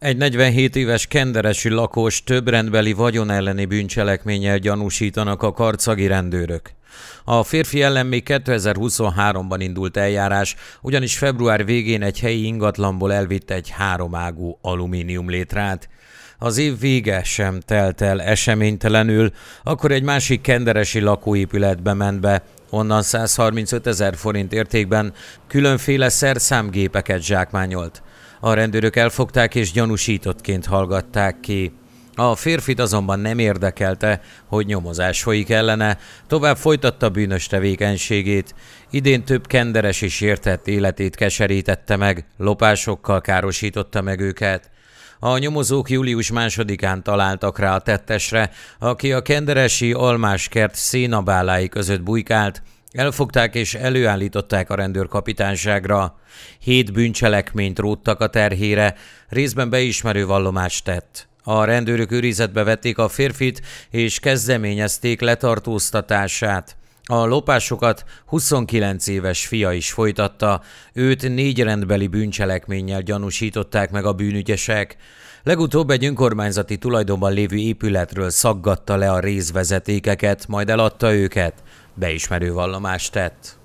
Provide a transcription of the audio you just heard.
Egy 47 éves kenderesi lakos több rendbeli vagyon elleni bűncselekménnyel gyanúsítanak a karcagi rendőrök. A férfi ellen még 2023-ban indult eljárás, ugyanis február végén egy helyi ingatlanból elvitt egy háromágú alumínium létrát. Az év vége sem telt el eseménytelenül, akkor egy másik kenderesi lakóépületbe ment be, onnan 135 ezer forint értékben különféle szerszámgépeket zsákmányolt. A rendőrök elfogták és gyanúsítottként hallgatták ki. A férfit azonban nem érdekelte, hogy nyomozás folyik ellene, tovább folytatta bűnös tevékenységét. Idén több kenderes és értett életét keserítette meg, lopásokkal károsította meg őket. A nyomozók július másodikán találtak rá a tettesre, aki a kenderesi almáskert szénabálái között bujkált, Elfogták és előállították a rendőrkapitányságra. Hét bűncselekményt róttak a terhére, részben beismerő vallomást tett. A rendőrök őrizetbe vették a férfit, és kezdeményezték letartóztatását. A lopásokat 29 éves fia is folytatta, őt négy rendbeli bűncselekménnyel gyanúsították meg a bűnügyesek. Legutóbb egy önkormányzati tulajdonban lévő épületről szaggatta le a részvezetékeket, majd eladta őket beismerő vallomást tett?